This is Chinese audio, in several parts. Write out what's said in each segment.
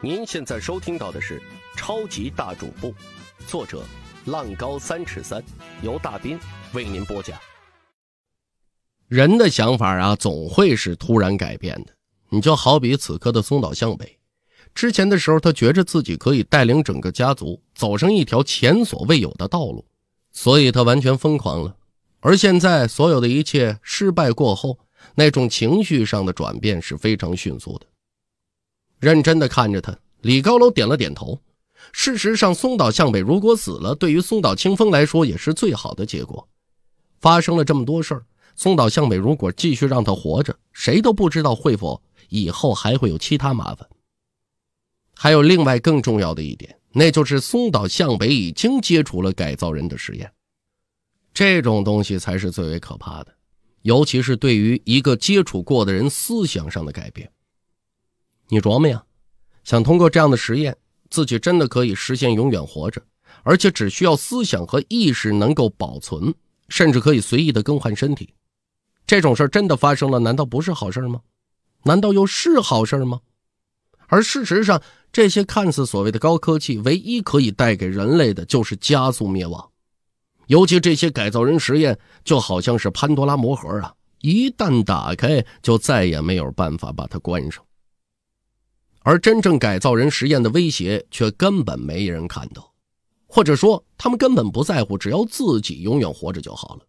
您现在收听到的是《超级大主播》，作者浪高三尺三，由大斌为您播讲。人的想法啊，总会是突然改变的。你就好比此刻的松岛向北，之前的时候他觉着自己可以带领整个家族走上一条前所未有的道路，所以他完全疯狂了。而现在所有的一切失败过后，那种情绪上的转变是非常迅速的。认真的看着他，李高楼点了点头。事实上，松岛向北如果死了，对于松岛清风来说也是最好的结果。发生了这么多事儿，松岛向北如果继续让他活着，谁都不知道会否以后还会有其他麻烦。还有另外更重要的一点，那就是松岛向北已经接触了改造人的实验，这种东西才是最为可怕的，尤其是对于一个接触过的人思想上的改变。你琢磨呀，想通过这样的实验，自己真的可以实现永远活着，而且只需要思想和意识能够保存，甚至可以随意的更换身体。这种事真的发生了，难道不是好事吗？难道又是好事吗？而事实上，这些看似所谓的高科技，唯一可以带给人类的就是加速灭亡。尤其这些改造人实验，就好像是潘多拉魔盒啊，一旦打开，就再也没有办法把它关上。而真正改造人实验的威胁却根本没人看到，或者说他们根本不在乎，只要自己永远活着就好了。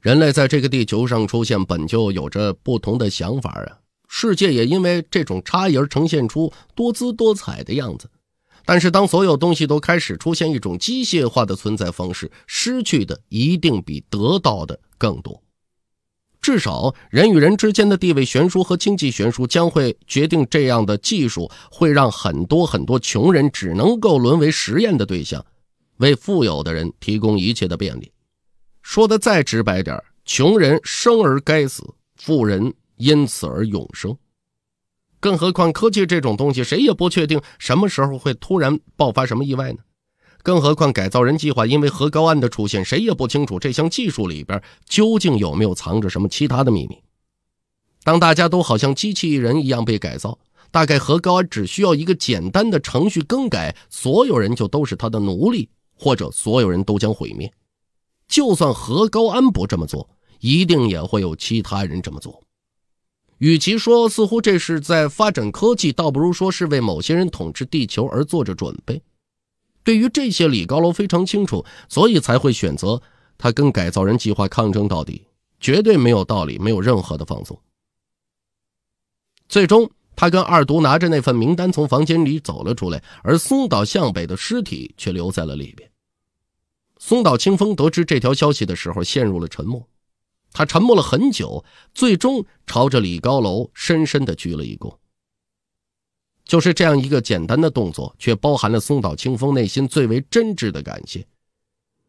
人类在这个地球上出现本就有着不同的想法啊，世界也因为这种差异而呈现出多姿多彩的样子。但是当所有东西都开始出现一种机械化的存在方式，失去的一定比得到的更多。至少，人与人之间的地位悬殊和经济悬殊将会决定，这样的技术会让很多很多穷人只能够沦为实验的对象，为富有的人提供一切的便利。说的再直白点，穷人生而该死，富人因此而永生。更何况科技这种东西，谁也不确定什么时候会突然爆发什么意外呢？更何况，改造人计划，因为何高安的出现，谁也不清楚这项技术里边究竟有没有藏着什么其他的秘密。当大家都好像机器人一样被改造，大概何高安只需要一个简单的程序更改，所有人就都是他的奴隶，或者所有人都将毁灭。就算何高安不这么做，一定也会有其他人这么做。与其说似乎这是在发展科技，倒不如说是为某些人统治地球而做着准备。对于这些李高楼非常清楚，所以才会选择他跟改造人计划抗争到底，绝对没有道理，没有任何的放松。最终，他跟二独拿着那份名单从房间里走了出来，而松岛向北的尸体却留在了里边。松岛清风得知这条消息的时候陷入了沉默，他沉默了很久，最终朝着李高楼深深的鞠了一躬。就是这样一个简单的动作，却包含了松岛清风内心最为真挚的感谢。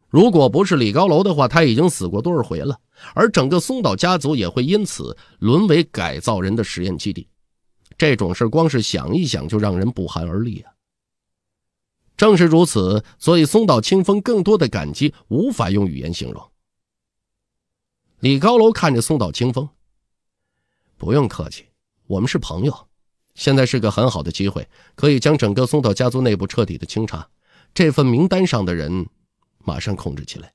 如果不是李高楼的话，他已经死过多少回了？而整个松岛家族也会因此沦为改造人的实验基地。这种事，光是想一想就让人不寒而栗啊！正是如此，所以松岛清风更多的感激无法用语言形容。李高楼看着松岛清风：“不用客气，我们是朋友。”现在是个很好的机会，可以将整个松岛家族内部彻底的清查。这份名单上的人，马上控制起来。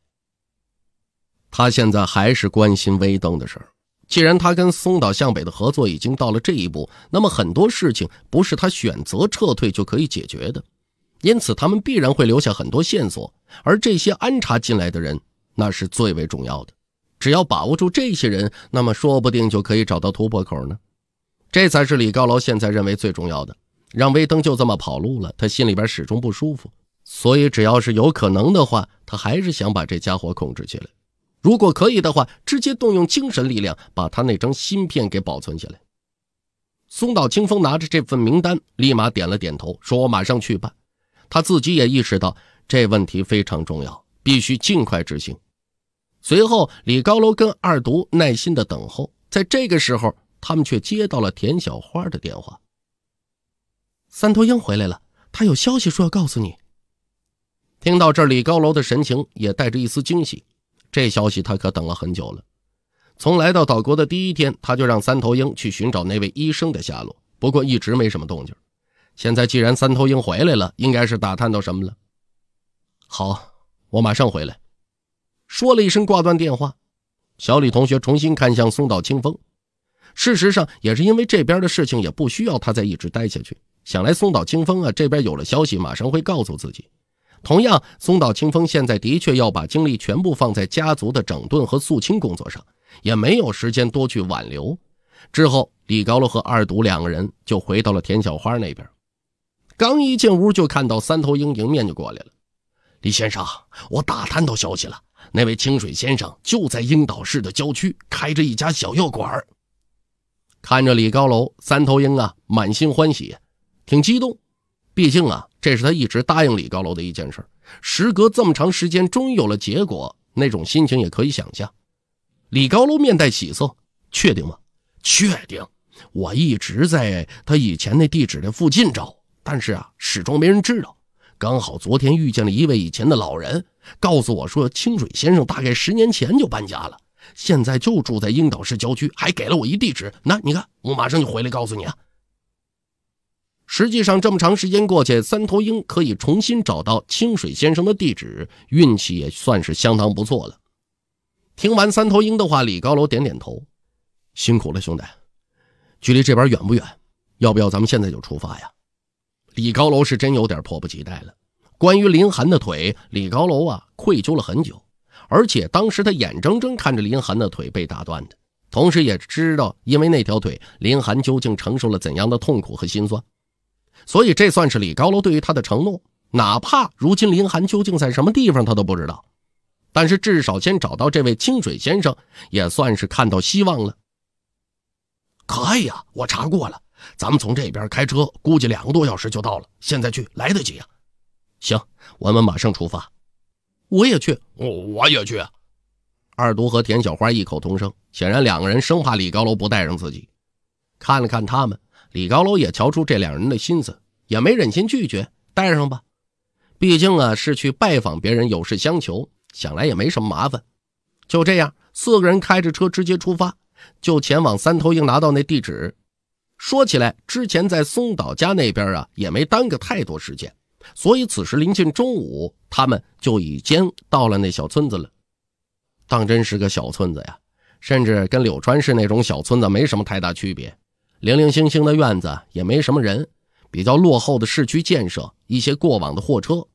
他现在还是关心微登的事儿。既然他跟松岛向北的合作已经到了这一步，那么很多事情不是他选择撤退就可以解决的。因此，他们必然会留下很多线索，而这些安插进来的人，那是最为重要的。只要把握住这些人，那么说不定就可以找到突破口呢。这才是李高楼现在认为最重要的。让威登就这么跑路了，他心里边始终不舒服。所以，只要是有可能的话，他还是想把这家伙控制起来。如果可以的话，直接动用精神力量，把他那张芯片给保存下来。松岛清风拿着这份名单，立马点了点头，说：“我马上去办。”他自己也意识到这问题非常重要，必须尽快执行。随后，李高楼跟二独耐心地等候，在这个时候。他们却接到了田小花的电话。三头鹰回来了，他有消息说要告诉你。听到这里，高楼的神情也带着一丝惊喜。这消息他可等了很久了。从来到岛国的第一天，他就让三头鹰去寻找那位医生的下落，不过一直没什么动静。现在既然三头鹰回来了，应该是打探到什么了。好，我马上回来。说了一声，挂断电话。小李同学重新看向松岛清风。事实上，也是因为这边的事情也不需要他再一直待下去。想来松岛清风啊，这边有了消息，马上会告诉自己。同样，松岛清风现在的确要把精力全部放在家族的整顿和肃清工作上，也没有时间多去挽留。之后，李高乐和二赌两个人就回到了田小花那边。刚一进屋，就看到三头鹰迎面就过来了。李先生，我打探到消息了，那位清水先生就在樱岛市的郊区开着一家小药馆看着李高楼，三头鹰啊，满心欢喜，挺激动。毕竟啊，这是他一直答应李高楼的一件事。时隔这么长时间，终于有了结果，那种心情也可以想象。李高楼面带喜色：“确定吗？确定。我一直在他以前那地址的附近找，但是啊，始终没人知道。刚好昨天遇见了一位以前的老人，告诉我说，清水先生大概十年前就搬家了。”现在就住在樱岛市郊区，还给了我一地址。那你看，我马上就回来告诉你啊。实际上，这么长时间过去，三头鹰可以重新找到清水先生的地址，运气也算是相当不错了。听完三头鹰的话，李高楼点点头：“辛苦了，兄弟。距离这边远不远？要不要咱们现在就出发呀？”李高楼是真有点迫不及待了。关于林寒的腿，李高楼啊，愧疚了很久。而且当时他眼睁睁看着林涵的腿被打断的，同时也知道因为那条腿林涵究竟承受了怎样的痛苦和心酸，所以这算是李高楼对于他的承诺。哪怕如今林涵究竟在什么地方他都不知道，但是至少先找到这位清水先生，也算是看到希望了。可以呀，我查过了，咱们从这边开车，估计两个多小时就到了。现在去来得及呀？行，我们马上出发。我也去，我我也去。二独和田小花异口同声，显然两个人生怕李高楼不带上自己。看了看他们，李高楼也瞧出这两人的心思，也没忍心拒绝，带上吧。毕竟啊，是去拜访别人，有事相求，想来也没什么麻烦。就这样，四个人开着车直接出发，就前往三头鹰拿到那地址。说起来，之前在松岛家那边啊，也没耽搁太多时间。所以，此时临近中午，他们就已经到了那小村子了。当真是个小村子呀，甚至跟柳川市那种小村子没什么太大区别。零零星星的院子，也没什么人，比较落后的市区建设，一些过往的货车。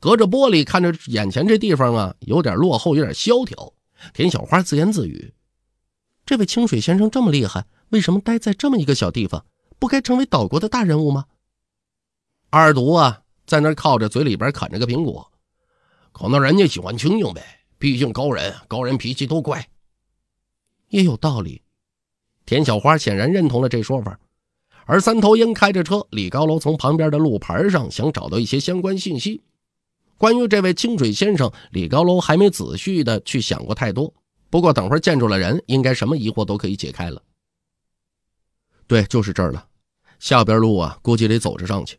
隔着玻璃看着眼前这地方啊，有点落后，有点萧条。田小花自言自语：“这位清水先生这么厉害，为什么待在这么一个小地方？不该成为岛国的大人物吗？”二独啊！在那靠着，嘴里边啃着个苹果，可能人家喜欢清静呗。毕竟高人，高人脾气都怪，也有道理。田小花显然认同了这说法，而三头鹰开着车，李高楼从旁边的路牌上想找到一些相关信息。关于这位清水先生，李高楼还没仔细的去想过太多。不过等会儿见着了人，应该什么疑惑都可以解开了。对，就是这儿了，下边路啊，估计得走着上去。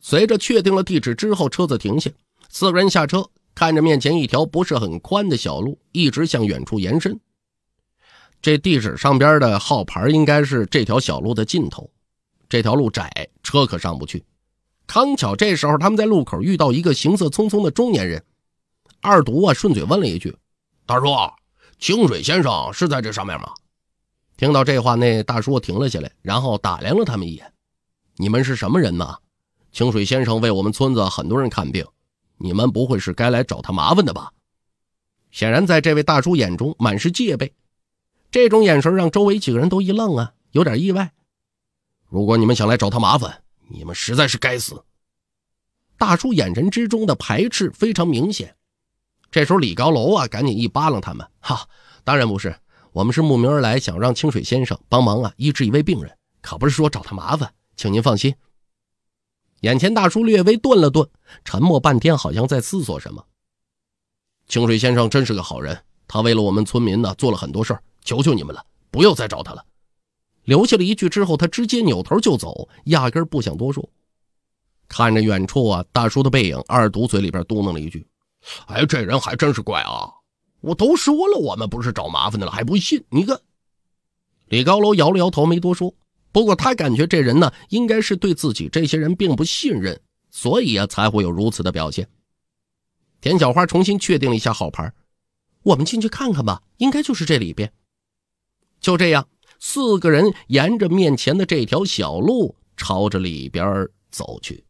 随着确定了地址之后，车子停下，四个人下车，看着面前一条不是很宽的小路，一直向远处延伸。这地址上边的号牌应该是这条小路的尽头。这条路窄，车可上不去。刚巧这时候他们在路口遇到一个行色匆匆的中年人，二独啊顺嘴问了一句：“大叔，清水先生是在这上面吗？”听到这话，那大叔停了下来，然后打量了他们一眼：“你们是什么人呢？”清水先生为我们村子很多人看病，你们不会是该来找他麻烦的吧？显然，在这位大叔眼中满是戒备，这种眼神让周围几个人都一愣啊，有点意外。如果你们想来找他麻烦，你们实在是该死！大叔眼神之中的排斥非常明显。这时候，李高楼啊，赶紧一扒拉他们：哈，当然不是，我们是慕名而来，想让清水先生帮忙啊，医治一位病人，可不是说找他麻烦，请您放心。眼前大叔略微顿了顿，沉默半天，好像在思索什么。清水先生真是个好人，他为了我们村民呢做了很多事儿，求求你们了，不要再找他了。留下了一句之后，他直接扭头就走，压根不想多说。看着远处啊，大叔的背影，二独嘴里边嘟囔了一句：“哎，这人还真是怪啊！我都说了，我们不是找麻烦的了，还不信？你看。”李高楼摇了摇头，没多说。不过他感觉这人呢，应该是对自己这些人并不信任，所以啊，才会有如此的表现。田小花重新确定了一下号牌，我们进去看看吧，应该就是这里边。就这样，四个人沿着面前的这条小路，朝着里边走去。